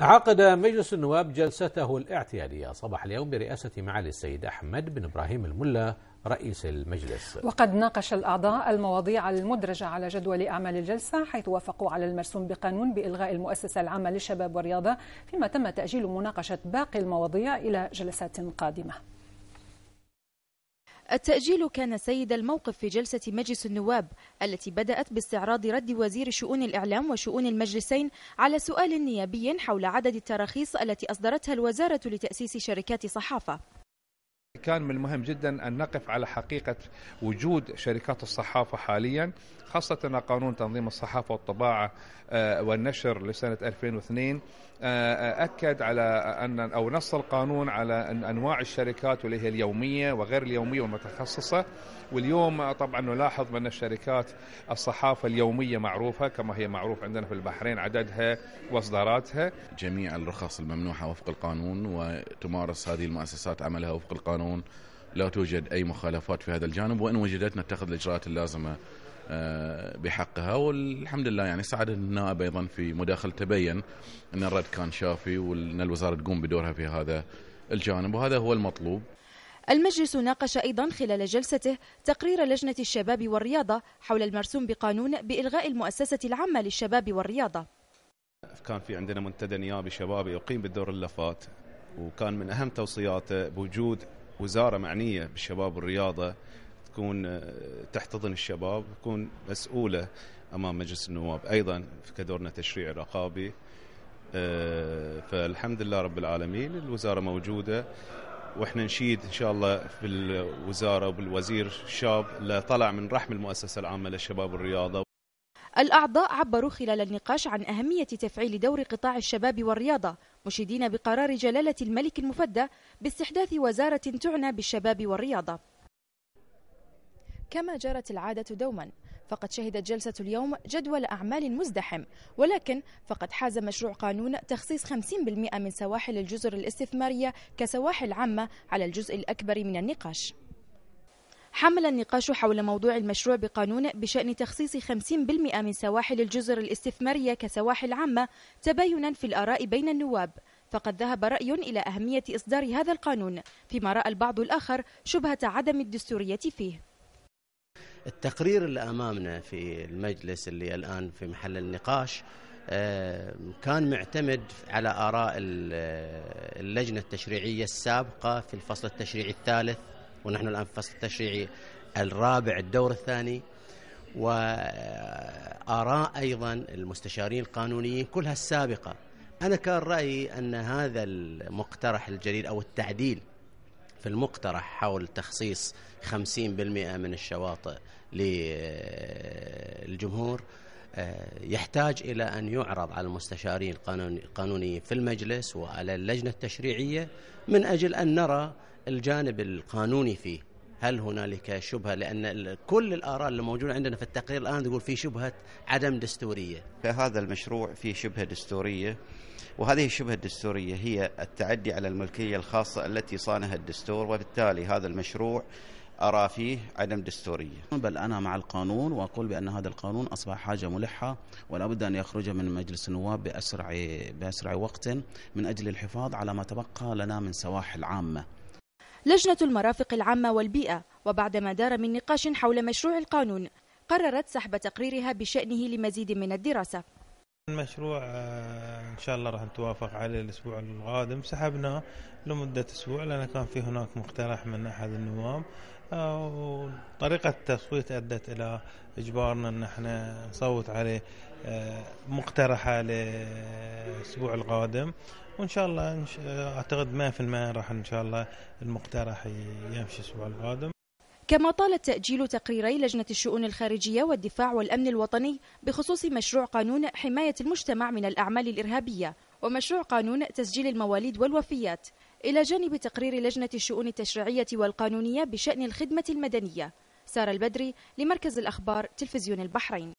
عقد مجلس النواب جلسته الاعتيادية صباح اليوم برئاسة معالي السيد أحمد بن إبراهيم الملا رئيس المجلس وقد ناقش الأعضاء المواضيع المدرجة على جدول أعمال الجلسة حيث وافقوا على المرسوم بقانون بإلغاء المؤسسة العامة للشباب والرياضة فيما تم تأجيل مناقشة باقي المواضيع إلى جلسات قادمة التأجيل كان سيد الموقف في جلسة مجلس النواب التي بدأت باستعراض رد وزير شؤون الإعلام وشؤون المجلسين على سؤال نيابي حول عدد التراخيص التي أصدرتها الوزارة لتأسيس شركات صحافة كان من المهم جدا أن نقف على حقيقة وجود شركات الصحافة حاليا خاصة قانون تنظيم الصحافة والطباعة آه، والنشر لسنة 2002 آه، آه، أكد على أن أو نص القانون على أن أنواع الشركات واللي هي اليومية وغير اليومية والمتخصصة واليوم طبعا نلاحظ أن الشركات الصحافة اليومية معروفة كما هي معروف عندنا في البحرين عددها واصداراتها جميع الرخص الممنوحة وفق القانون وتمارس هذه المؤسسات عملها وفق القانون القانون لا توجد أي مخالفات في هذا الجانب وإن وجدت نتخذ الإجراءات اللازمة آه، بحقها والحمد لله يعني سعد النائب ايضا في مداخل تبين ان الرد كان شافي وان الوزاره تقوم بدورها في هذا الجانب وهذا هو المطلوب المجلس ناقش أيضا خلال جلسته تقرير لجنة الشباب والرياضة حول المرسوم بقانون بإلغاء المؤسسة العامة للشباب والرياضة كان في عندنا منتدى نيابي شبابي يقيم بالدور اللفات وكان من أهم توصياته بوجود وزاره معنيه بالشباب والرياضه تكون آه، تحتضن الشباب تكون مسؤوله امام مجلس النواب ايضا كدورنا تشريع رقابي آه، فالحمد لله رب العالمين الوزاره موجوده واحنا نشيد ان شاء الله بالوزاره وبالوزير الشاب اللي طلع من رحم المؤسسه العامه للشباب والرياضه الأعضاء عبروا خلال النقاش عن أهمية تفعيل دور قطاع الشباب والرياضة مشيدين بقرار جلالة الملك المفدى باستحداث وزارة تعنى بالشباب والرياضة كما جرت العادة دوما فقد شهدت جلسة اليوم جدول أعمال مزدحم ولكن فقد حاز مشروع قانون تخصيص 50% من سواحل الجزر الاستثمارية كسواحل عامة على الجزء الأكبر من النقاش حمل النقاش حول موضوع المشروع بقانون بشأن تخصيص 50% من سواحل الجزر الاستثمارية كسواحل عامة تباينا في الآراء بين النواب فقد ذهب رأي إلى أهمية إصدار هذا القانون فيما رأى البعض الآخر شبهة عدم الدستورية فيه التقرير اللي أمامنا في المجلس اللي الآن في محل النقاش آه، كان معتمد على آراء اللجنة التشريعية السابقة في الفصل التشريعي الثالث ونحن الآن في الفصل التشريعي الرابع الدور الثاني وآراء أيضا المستشارين القانونيين كلها السابقة أنا كان رأيي أن هذا المقترح الجديد أو التعديل في المقترح حول تخصيص 50% من الشواطئ للجمهور آه، يحتاج إلى أن يعرض على المستشارين القانونيين في المجلس وعلى اللجنة التشريعية من أجل أن نرى الجانب القانوني فيه هل هنالك شبهه لان كل الاراء اللي موجوده عندنا في التقرير الان تقول في شبهه عدم دستوريه. فهذا المشروع فيه شبهه دستوريه وهذه الشبهه الدستوريه هي التعدي على الملكيه الخاصه التي صانها الدستور وبالتالي هذا المشروع أرى فيه عدم دستورية بل أنا مع القانون وأقول بأن هذا القانون أصبح حاجة ملحة ولا بد أن يخرج من مجلس النواب بأسرع, بأسرع وقت من أجل الحفاظ على ما تبقى لنا من سواحل عامة لجنة المرافق العامة والبيئة وبعدما دار من نقاش حول مشروع القانون قررت سحب تقريرها بشأنه لمزيد من الدراسة المشروع آه، ان شاء الله راح نتوافق عليه الاسبوع القادم سحبناه لمده اسبوع لان كان في هناك مقترح من احد النواب آه، طريقة التصويت أدت إلى إجبارنا أن احنا نصوت عليه آه، مقترحة للأسبوع القادم وإن شاء الله أعتقد 100% راح إن شاء الله المقترح يمشي الأسبوع القادم كما طال تأجيل تقريري لجنة الشؤون الخارجية والدفاع والأمن الوطني بخصوص مشروع قانون حماية المجتمع من الأعمال الإرهابية ومشروع قانون تسجيل المواليد والوفيات إلى جانب تقرير لجنة الشؤون التشريعية والقانونية بشأن الخدمة المدنية سارة البدري لمركز الأخبار تلفزيون البحرين